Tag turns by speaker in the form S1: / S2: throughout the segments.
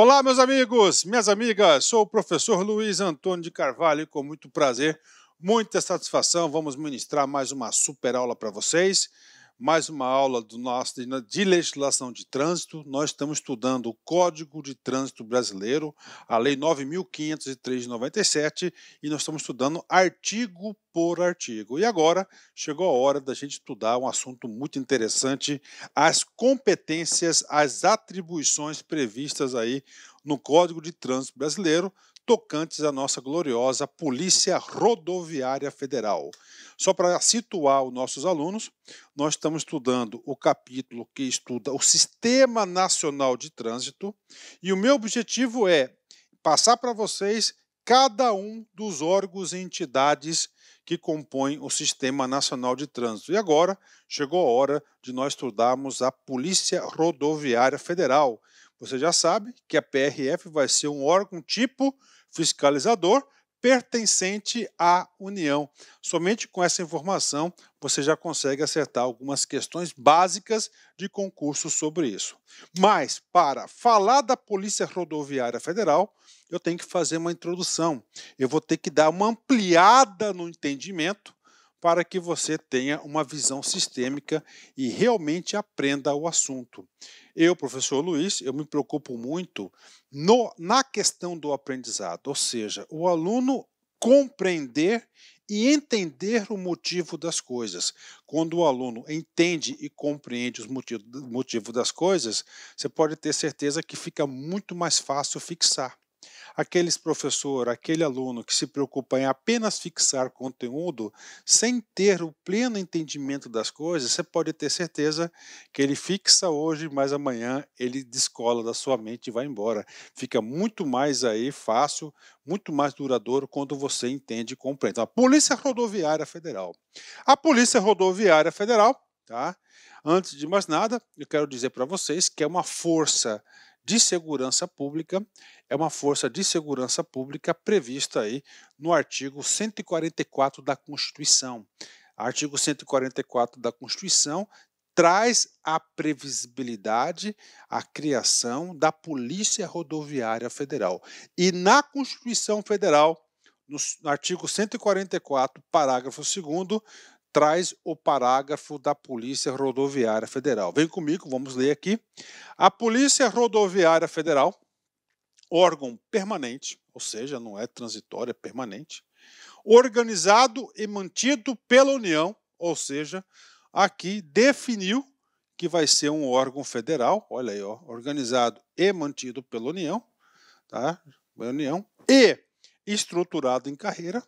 S1: Olá, meus amigos, minhas amigas, sou o professor Luiz Antônio de Carvalho e com muito prazer, muita satisfação, vamos ministrar mais uma super aula para vocês mais uma aula do nosso de legislação de trânsito. Nós estamos estudando o Código de Trânsito Brasileiro, a Lei 9503 de 97, e nós estamos estudando artigo por artigo. E agora chegou a hora da gente estudar um assunto muito interessante, as competências, as atribuições previstas aí no Código de Trânsito Brasileiro, tocantes à nossa gloriosa Polícia Rodoviária Federal. Só para situar os nossos alunos, nós estamos estudando o capítulo que estuda o Sistema Nacional de Trânsito e o meu objetivo é passar para vocês cada um dos órgãos e entidades que compõem o Sistema Nacional de Trânsito. E agora chegou a hora de nós estudarmos a Polícia Rodoviária Federal. Você já sabe que a PRF vai ser um órgão tipo fiscalizador pertencente à União. Somente com essa informação você já consegue acertar algumas questões básicas de concurso sobre isso. Mas, para falar da Polícia Rodoviária Federal, eu tenho que fazer uma introdução. Eu vou ter que dar uma ampliada no entendimento para que você tenha uma visão sistêmica e realmente aprenda o assunto. Eu, professor Luiz, eu me preocupo muito no, na questão do aprendizado, ou seja, o aluno compreender e entender o motivo das coisas. Quando o aluno entende e compreende o motivo, motivo das coisas, você pode ter certeza que fica muito mais fácil fixar aqueles professor, aquele aluno que se preocupa em apenas fixar conteúdo sem ter o pleno entendimento das coisas, você pode ter certeza que ele fixa hoje, mas amanhã ele descola da sua mente e vai embora. Fica muito mais aí fácil, muito mais duradouro quando você entende e compreende. Então, a Polícia Rodoviária Federal. A Polícia Rodoviária Federal, tá? Antes de mais nada, eu quero dizer para vocês que é uma força de segurança pública é uma força de segurança pública prevista aí no artigo 144 da Constituição. Artigo 144 da Constituição traz a previsibilidade, a criação da Polícia Rodoviária Federal. E na Constituição Federal, no artigo 144, parágrafo 2, traz o parágrafo da Polícia Rodoviária Federal. Vem comigo, vamos ler aqui. A Polícia Rodoviária Federal, órgão permanente, ou seja, não é transitório, é permanente, organizado e mantido pela União, ou seja, aqui definiu que vai ser um órgão federal, olha aí, ó, organizado e mantido pela União, tá? Pela União e estruturado em carreira,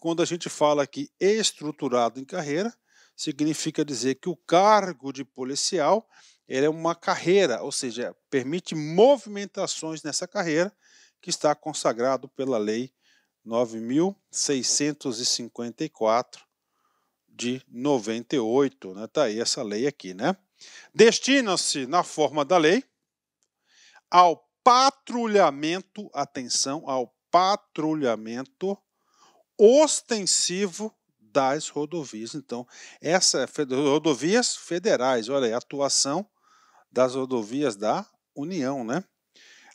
S1: quando a gente fala aqui estruturado em carreira, significa dizer que o cargo de policial é uma carreira, ou seja, permite movimentações nessa carreira que está consagrado pela lei 9654 de 98, né? Tá aí essa lei aqui, né? Destina-se na forma da lei ao patrulhamento, atenção, ao patrulhamento ostensivo das rodovias. Então, essa é rodovias federais, olha aí, atuação das rodovias da União, né?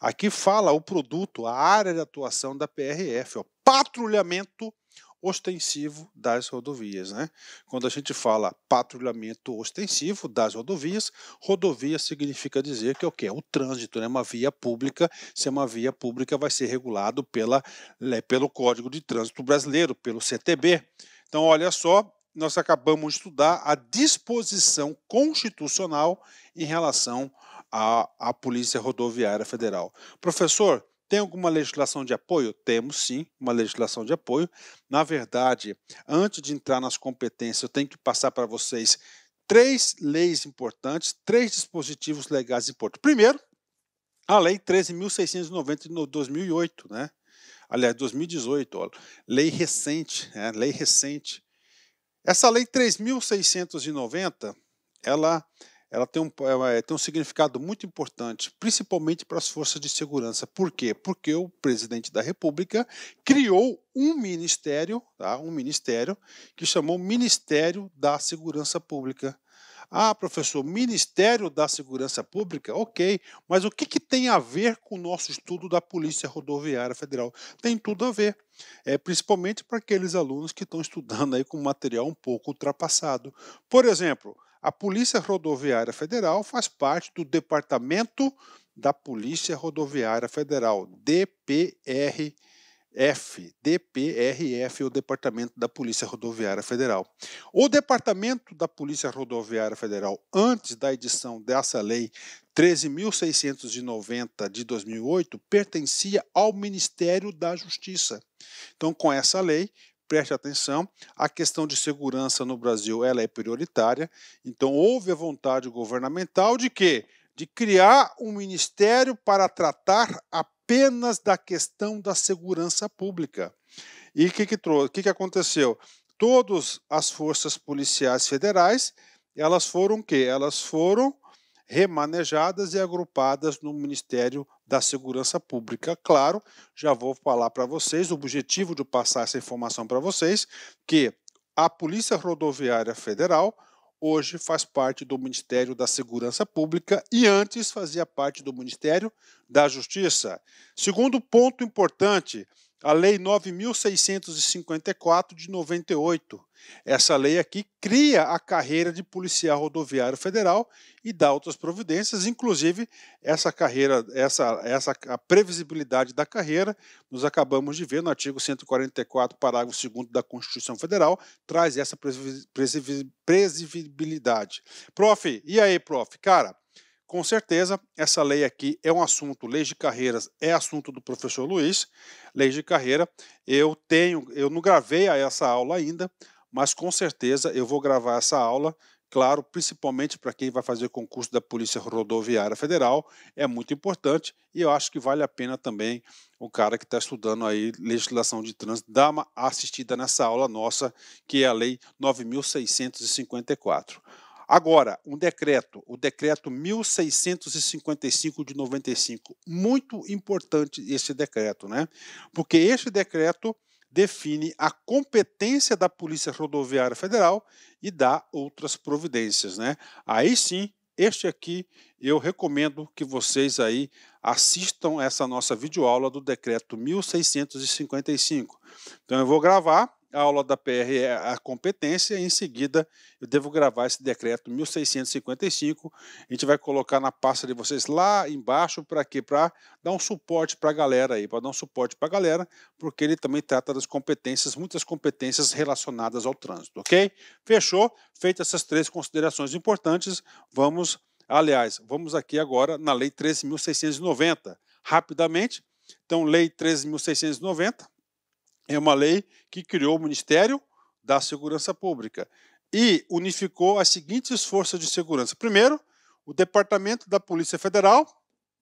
S1: Aqui fala o produto, a área de atuação da PRF, ó, patrulhamento ostensivo das rodovias. Né? Quando a gente fala patrulhamento ostensivo das rodovias, rodovia significa dizer que é o que? É o trânsito, né? uma via pública. Se é uma via pública, vai ser regulado pela, né, pelo Código de Trânsito Brasileiro, pelo CTB. Então, olha só, nós acabamos de estudar a disposição constitucional em relação à, à Polícia Rodoviária Federal. Professor, tem alguma legislação de apoio? Temos sim uma legislação de apoio. Na verdade, antes de entrar nas competências, eu tenho que passar para vocês três leis importantes, três dispositivos legais importantes. Primeiro, a Lei 13.690 de 2008, né? aliás, 2018, ó, lei recente, né? lei recente. Essa Lei 3.690, ela ela tem um, ela é, tem um significado muito importante, principalmente para as forças de segurança. Por quê? Porque o presidente da República criou um ministério, tá? um ministério, que chamou Ministério da Segurança Pública. Ah, professor, Ministério da Segurança Pública? Ok, mas o que, que tem a ver com o nosso estudo da Polícia Rodoviária Federal? Tem tudo a ver, é, principalmente para aqueles alunos que estão estudando aí com material um pouco ultrapassado. Por exemplo, a Polícia Rodoviária Federal faz parte do Departamento da Polícia Rodoviária Federal, (DPRF), DPRF, o Departamento da Polícia Rodoviária Federal. O Departamento da Polícia Rodoviária Federal, antes da edição dessa lei 13.690 de 2008, pertencia ao Ministério da Justiça. Então, com essa lei, preste atenção, a questão de segurança no Brasil ela é prioritária. Então houve a vontade governamental de quê? De criar um ministério para tratar apenas da questão da segurança pública. E o que que trouxe? O que que aconteceu? Todas as forças policiais federais, elas foram o quê? Elas foram remanejadas e agrupadas no Ministério da segurança pública. Claro, já vou falar para vocês o objetivo de passar essa informação para vocês, que a Polícia Rodoviária Federal hoje faz parte do Ministério da Segurança Pública e antes fazia parte do Ministério da Justiça. Segundo ponto importante, a Lei 9.654 de 98. Essa lei aqui cria a carreira de policial rodoviário federal e dá outras providências, inclusive essa carreira, essa, essa a previsibilidade da carreira, nós acabamos de ver no artigo 144, parágrafo 2 da Constituição Federal, traz essa previsibilidade. Prof, e aí, prof? Cara, com certeza, essa lei aqui é um assunto, leis de carreiras é assunto do professor Luiz, leis de carreira. Eu tenho, eu não gravei essa aula ainda, mas com certeza eu vou gravar essa aula. Claro, principalmente para quem vai fazer concurso da Polícia Rodoviária Federal, é muito importante e eu acho que vale a pena também o cara que está estudando aí legislação de trânsito dar uma assistida nessa aula nossa, que é a Lei 9654. Agora, um decreto, o decreto 1655 de 95, muito importante esse decreto, né? Porque este decreto define a competência da Polícia Rodoviária Federal e dá outras providências, né? Aí sim, este aqui eu recomendo que vocês aí assistam essa nossa videoaula do decreto 1655. Então eu vou gravar a aula da PR é a competência, e em seguida eu devo gravar esse decreto 1655. A gente vai colocar na pasta de vocês lá embaixo para quê? Para dar um suporte para a galera aí, para dar um suporte para a galera, porque ele também trata das competências, muitas competências relacionadas ao trânsito, ok? Fechou? Feitas essas três considerações importantes, vamos, aliás, vamos aqui agora na Lei 13.690. Rapidamente, então, Lei 13.690 é uma lei que criou o Ministério da Segurança Pública e unificou as seguintes forças de segurança. Primeiro, o Departamento da Polícia Federal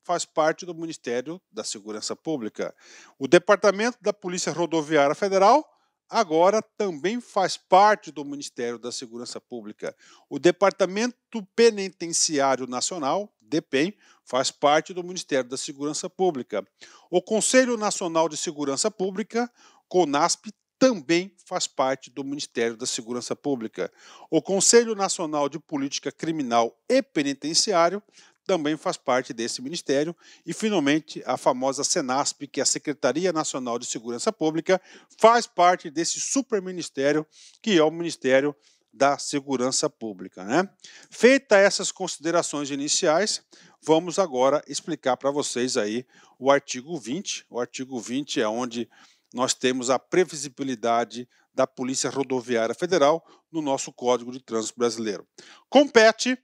S1: faz parte do Ministério da Segurança Pública. O Departamento da Polícia Rodoviária Federal agora também faz parte do Ministério da Segurança Pública. O Departamento Penitenciário Nacional, DEPEN, faz parte do Ministério da Segurança Pública. O Conselho Nacional de Segurança Pública CONASP também faz parte do Ministério da Segurança Pública. O Conselho Nacional de Política Criminal e Penitenciário também faz parte desse ministério. E, finalmente, a famosa SENASP, que é a Secretaria Nacional de Segurança Pública, faz parte desse superministério, que é o Ministério da Segurança Pública. Né? Feita essas considerações iniciais, vamos agora explicar para vocês aí o artigo 20. O artigo 20 é onde nós temos a previsibilidade da Polícia Rodoviária Federal no nosso Código de Trânsito Brasileiro. Compete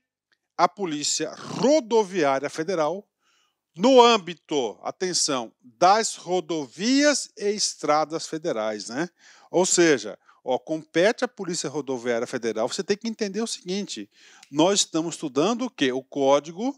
S1: à Polícia Rodoviária Federal, no âmbito, atenção, das rodovias e estradas federais, né? Ou seja, ó, compete à Polícia Rodoviária Federal, você tem que entender o seguinte: nós estamos estudando o quê? O Código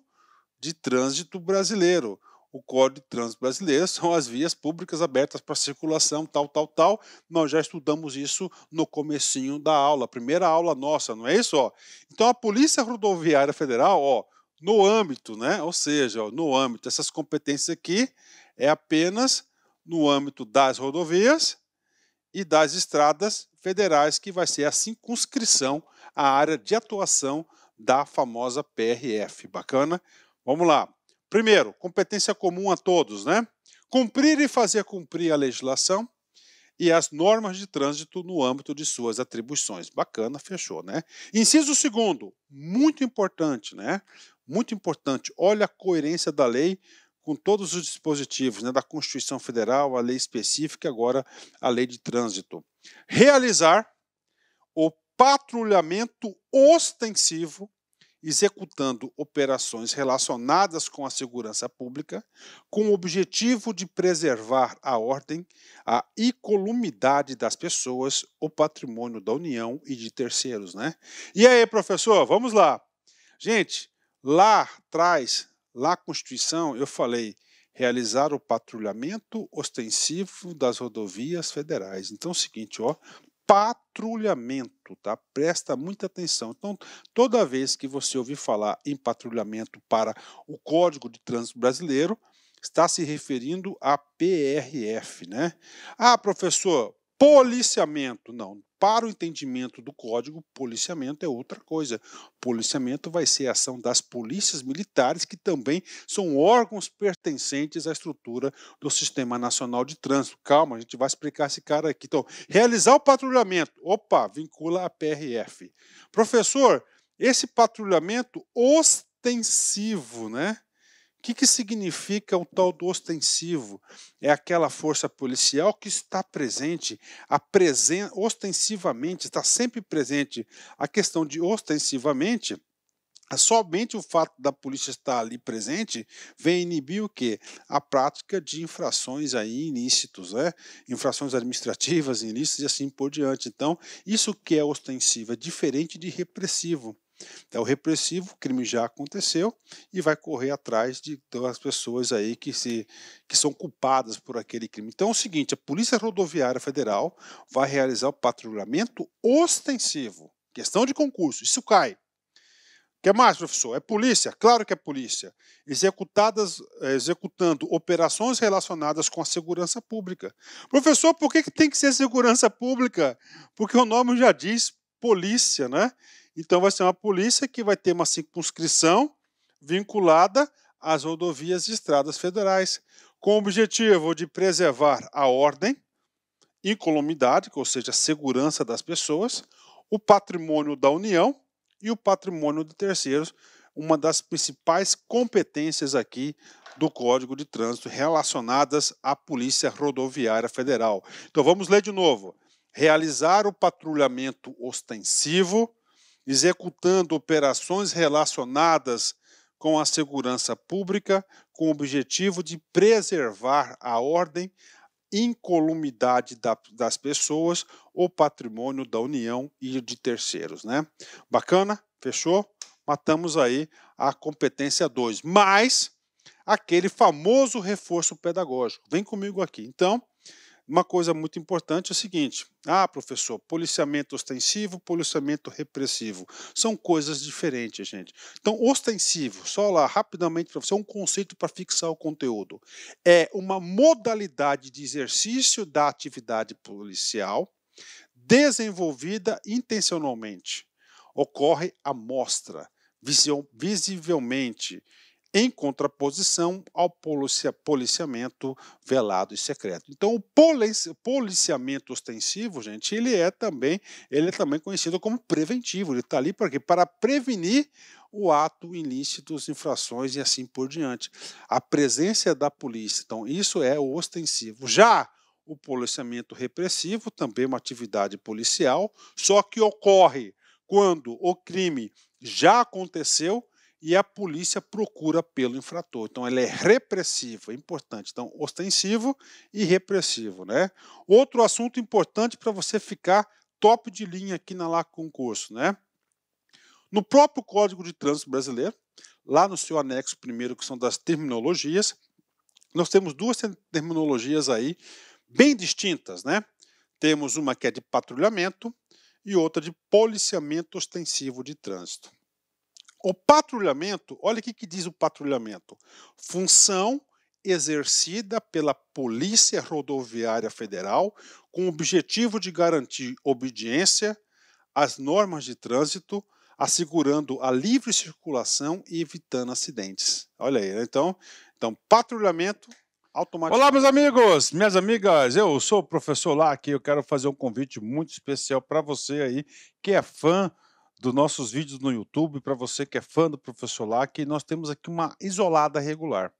S1: de Trânsito Brasileiro o Código de Trânsito Brasileiro são as vias públicas abertas para circulação, tal, tal, tal. Nós já estudamos isso no comecinho da aula, primeira aula nossa, não é isso? Ó? Então a Polícia Rodoviária Federal, ó, no âmbito, né? Ou seja, ó, no âmbito, essas competências aqui é apenas no âmbito das rodovias e das estradas federais, que vai ser a circunscrição, a área de atuação da famosa PRF. Bacana? Vamos lá. Primeiro, competência comum a todos, né? Cumprir e fazer cumprir a legislação e as normas de trânsito no âmbito de suas atribuições. Bacana, fechou, né? Inciso segundo, muito importante, né? Muito importante. Olha a coerência da lei com todos os dispositivos, né, da Constituição Federal, a lei específica, agora a lei de trânsito. Realizar o patrulhamento ostensivo executando operações relacionadas com a segurança pública, com o objetivo de preservar a ordem, a incolumidade das pessoas, o patrimônio da União e de terceiros, né? E aí, professor, vamos lá. Gente, lá atrás, lá Constituição, eu falei realizar o patrulhamento ostensivo das rodovias federais. Então, é o seguinte, ó, patrulhamento, tá? Presta muita atenção. Então, toda vez que você ouvir falar em patrulhamento para o Código de Trânsito Brasileiro, está se referindo à PRF, né? Ah, professor, Policiamento, não. Para o entendimento do código, policiamento é outra coisa. Policiamento vai ser a ação das polícias militares, que também são órgãos pertencentes à estrutura do Sistema Nacional de Trânsito. Calma, a gente vai explicar esse cara aqui. Então, realizar o patrulhamento. Opa, vincula a PRF. Professor, esse patrulhamento ostensivo, né? O que, que significa o tal do ostensivo? É aquela força policial que está presente, presen ostensivamente, está sempre presente. A questão de ostensivamente, é somente o fato da polícia estar ali presente vem inibir o quê? A prática de infrações aí ilícitos, né? infrações administrativas, ilícitos e assim por diante. Então, isso que é ostensivo é diferente de repressivo. Então, é o repressivo, o crime já aconteceu e vai correr atrás de das então, pessoas aí que, se, que são culpadas por aquele crime. Então, é o seguinte: a Polícia Rodoviária Federal vai realizar o patrulhamento ostensivo. Questão de concurso, isso cai. que mais, professor? É polícia? Claro que é polícia. Executadas, eh, executando operações relacionadas com a segurança pública. Professor, por que, que tem que ser segurança pública? Porque o nome já diz polícia, né? Então, vai ser uma polícia que vai ter uma circunscrição vinculada às rodovias e estradas federais, com o objetivo de preservar a ordem, incolumidade, ou seja, a segurança das pessoas, o patrimônio da União e o patrimônio de terceiros, uma das principais competências aqui do Código de Trânsito relacionadas à Polícia Rodoviária Federal. Então vamos ler de novo. Realizar o patrulhamento ostensivo, executando operações relacionadas com a segurança pública com o objetivo de preservar a ordem, incolumidade da, das pessoas, o patrimônio da União e de terceiros. Né? Bacana? Fechou? Matamos aí a competência 2. Mas aquele famoso reforço pedagógico. Vem comigo aqui. Então, uma coisa muito importante é o seguinte: ah, professor, policiamento ostensivo, policiamento repressivo. São coisas diferentes, gente. Então, ostensivo, só lá rapidamente para você, é um conceito para fixar o conteúdo. É uma modalidade de exercício da atividade policial desenvolvida intencionalmente. Ocorre à mostra, visivelmente em contraposição ao policiamento velado e secreto. Então, o policiamento ostensivo, gente, ele é também, ele é também conhecido como preventivo. Ele está ali para quê? Para prevenir o ato ilícito, as infrações e assim por diante. A presença da polícia. Então, isso é o ostensivo. Já o policiamento repressivo, também uma atividade policial, só que ocorre quando o crime já aconteceu e a polícia procura pelo infrator. Então, ela é repressiva, é importante. Então, ostensivo e repressivo. Né? Outro assunto importante para você ficar top de linha aqui na LAC Concurso. Né? No próprio Código de Trânsito Brasileiro, lá no seu anexo primeiro, que são das terminologias, nós temos duas terminologias aí bem distintas. Né? Temos uma que é de patrulhamento e outra de policiamento ostensivo de trânsito. O patrulhamento, olha o que, que diz o patrulhamento: função exercida pela Polícia Rodoviária Federal com o objetivo de garantir obediência às normas de trânsito, assegurando a livre circulação e evitando acidentes. Olha aí, né? então, então patrulhamento automático. Olá, meus amigos, minhas amigas, eu sou o professor Lac e eu quero fazer um convite muito especial para você aí que é fã dos nossos vídeos no YouTube, para você que é fã do professor Lack, nós temos aqui uma isolada regular.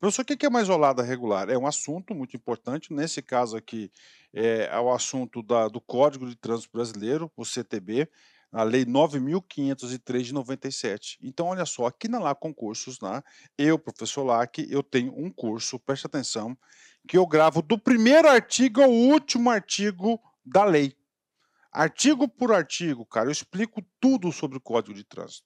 S1: Professor, o que é uma isolada regular? É um assunto muito importante, nesse caso aqui é, é o assunto da, do Código de Trânsito Brasileiro, o CTB, a Lei 9.503 de 97. Então, olha só, aqui na Lá Concursos, né, eu, professor Lack, eu tenho um curso, preste atenção, que eu gravo do primeiro artigo ao último artigo da lei. Artigo por artigo, cara, eu explico tudo sobre o Código de Trânsito.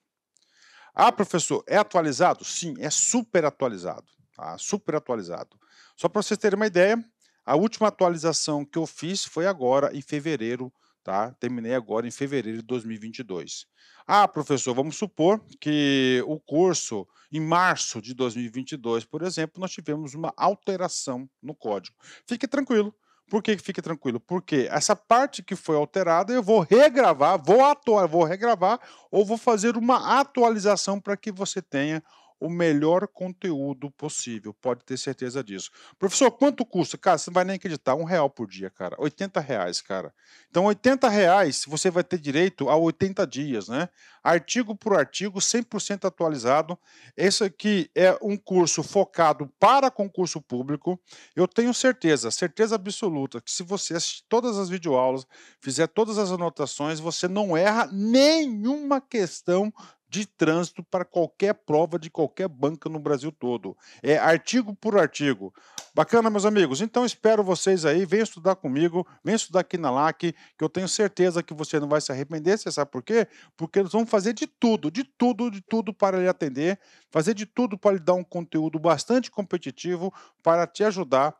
S1: Ah, professor, é atualizado? Sim, é super atualizado. Ah, Super atualizado. Só para vocês terem uma ideia, a última atualização que eu fiz foi agora em fevereiro, tá? Terminei agora em fevereiro de 2022. Ah, professor, vamos supor que o curso em março de 2022, por exemplo, nós tivemos uma alteração no código. Fique tranquilo, por que fique tranquilo? Porque essa parte que foi alterada eu vou regravar, vou atuar, vou regravar ou vou fazer uma atualização para que você tenha o melhor conteúdo possível. Pode ter certeza disso. Professor, quanto custa? Cara, você não vai nem acreditar. Um real por dia, cara. 80 reais, cara. Então, 80 reais, você vai ter direito a 80 dias, né? Artigo por artigo, 100% atualizado. Esse aqui é um curso focado para concurso público. Eu tenho certeza, certeza absoluta, que se você assistir todas as videoaulas, fizer todas as anotações, você não erra nenhuma questão de trânsito para qualquer prova de qualquer banca no Brasil todo. É artigo por artigo. Bacana, meus amigos? Então espero vocês aí. Venham estudar comigo, venham estudar aqui na LAC, que eu tenho certeza que você não vai se arrepender. Você sabe por quê? Porque nós vamos fazer de tudo, de tudo, de tudo para lhe atender, fazer de tudo para lhe dar um conteúdo bastante competitivo para te ajudar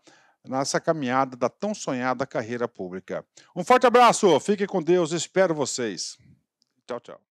S1: nessa caminhada da tão sonhada carreira pública. Um forte abraço, fique com Deus, espero vocês. Tchau, tchau.